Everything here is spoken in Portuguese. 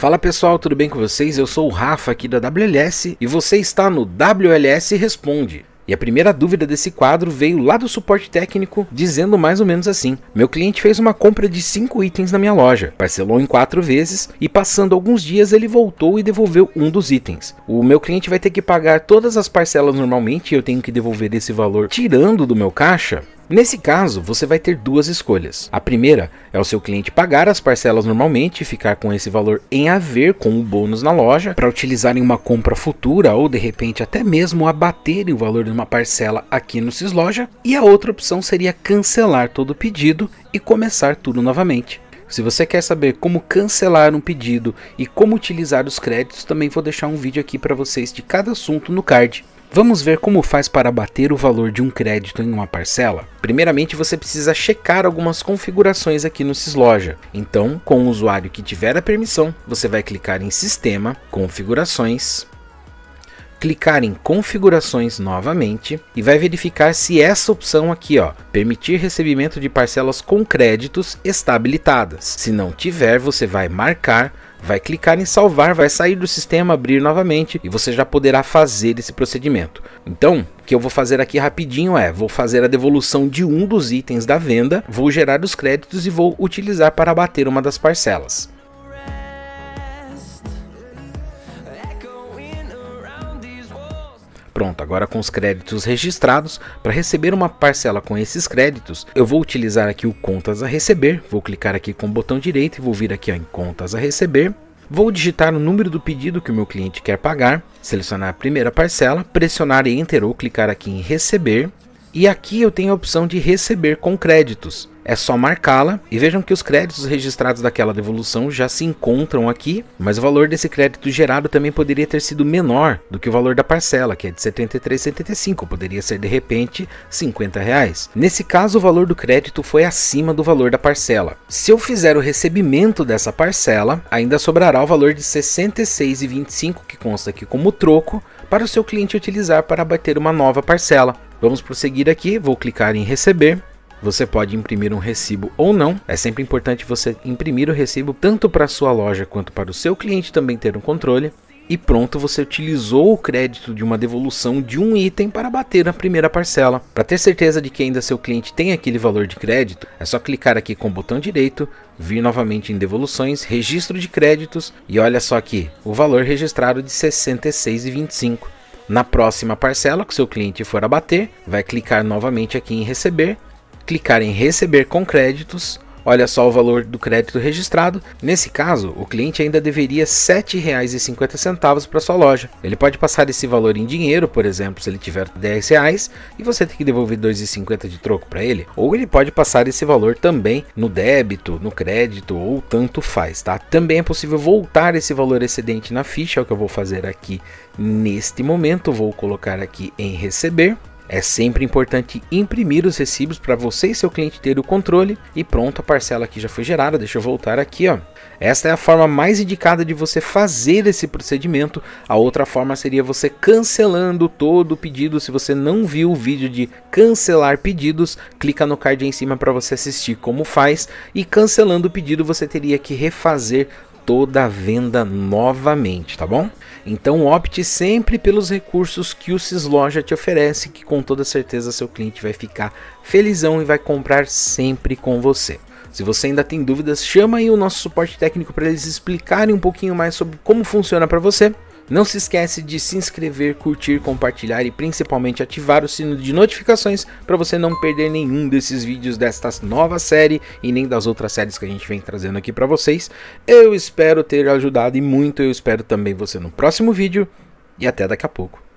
Fala pessoal, tudo bem com vocês? Eu sou o Rafa aqui da WLS e você está no WLS Responde. E a primeira dúvida desse quadro veio lá do suporte técnico, dizendo mais ou menos assim: Meu cliente fez uma compra de 5 itens na minha loja, parcelou em 4 vezes e, passando alguns dias, ele voltou e devolveu um dos itens. O meu cliente vai ter que pagar todas as parcelas normalmente e eu tenho que devolver esse valor tirando do meu caixa? Nesse caso, você vai ter duas escolhas. A primeira é o seu cliente pagar as parcelas normalmente e ficar com esse valor em haver com o bônus na loja para utilizar em uma compra futura ou de repente até mesmo abaterem o valor de uma parcela aqui no Cisloja. E a outra opção seria cancelar todo o pedido e começar tudo novamente. Se você quer saber como cancelar um pedido e como utilizar os créditos, também vou deixar um vídeo aqui para vocês de cada assunto no card. Vamos ver como faz para abater o valor de um crédito em uma parcela? Primeiramente, você precisa checar algumas configurações aqui no Sysloja. Então, com o usuário que tiver a permissão, você vai clicar em Sistema, Configurações, clicar em configurações novamente e vai verificar se essa opção aqui, ó, permitir recebimento de parcelas com créditos está habilitada. Se não tiver, você vai marcar Vai clicar em salvar, vai sair do sistema, abrir novamente e você já poderá fazer esse procedimento. Então, o que eu vou fazer aqui rapidinho é, vou fazer a devolução de um dos itens da venda, vou gerar os créditos e vou utilizar para abater uma das parcelas. pronto, agora com os créditos registrados, para receber uma parcela com esses créditos, eu vou utilizar aqui o contas a receber, vou clicar aqui com o botão direito e vou vir aqui ó, em contas a receber, Vou digitar o número do pedido que o meu cliente quer pagar, selecionar a primeira parcela, pressionar Enter ou clicar aqui em Receber. E aqui eu tenho a opção de receber com créditos é só marcá-la. E vejam que os créditos registrados daquela devolução já se encontram aqui, mas o valor desse crédito gerado também poderia ter sido menor do que o valor da parcela, que é de R$ 73,75, poderia ser de repente R$ 50. Reais. Nesse caso, o valor do crédito foi acima do valor da parcela. Se eu fizer o recebimento dessa parcela, ainda sobrará o valor de R$ 66,25, que consta aqui como troco, para o seu cliente utilizar para abater uma nova parcela. Vamos prosseguir aqui, vou clicar em receber você pode imprimir um recibo ou não. É sempre importante você imprimir o recibo tanto para sua loja quanto para o seu cliente também ter um controle. E pronto, você utilizou o crédito de uma devolução de um item para bater na primeira parcela. Para ter certeza de que ainda seu cliente tem aquele valor de crédito, é só clicar aqui com o botão direito, vir novamente em devoluções, registro de créditos e olha só aqui, o valor registrado de R$ 66,25. Na próxima parcela que seu cliente for abater, vai clicar novamente aqui em receber clicar em receber com créditos, olha só o valor do crédito registrado. Nesse caso, o cliente ainda deveria R$ 7,50 para sua loja. Ele pode passar esse valor em dinheiro, por exemplo, se ele tiver R$ 10 reais, e você tem que devolver R$ 2,50 de troco para ele, ou ele pode passar esse valor também no débito, no crédito ou tanto faz, tá? Também é possível voltar esse valor excedente na ficha, é o que eu vou fazer aqui neste momento, vou colocar aqui em receber é sempre importante imprimir os recibos para você e seu cliente ter o controle. E pronto, a parcela aqui já foi gerada. Deixa eu voltar aqui, ó. Esta é a forma mais indicada de você fazer esse procedimento. A outra forma seria você cancelando todo o pedido. Se você não viu o vídeo de cancelar pedidos, clica no card em cima para você assistir como faz. E cancelando o pedido, você teria que refazer toda a venda novamente, tá bom? Então opte sempre pelos recursos que o Sisloja te oferece, que com toda certeza seu cliente vai ficar felizão e vai comprar sempre com você. Se você ainda tem dúvidas, chama aí o nosso suporte técnico para eles explicarem um pouquinho mais sobre como funciona para você não se esquece de se inscrever, curtir, compartilhar e principalmente ativar o sino de notificações para você não perder nenhum desses vídeos desta nova série e nem das outras séries que a gente vem trazendo aqui para vocês. Eu espero ter ajudado e muito eu espero também você no próximo vídeo e até daqui a pouco.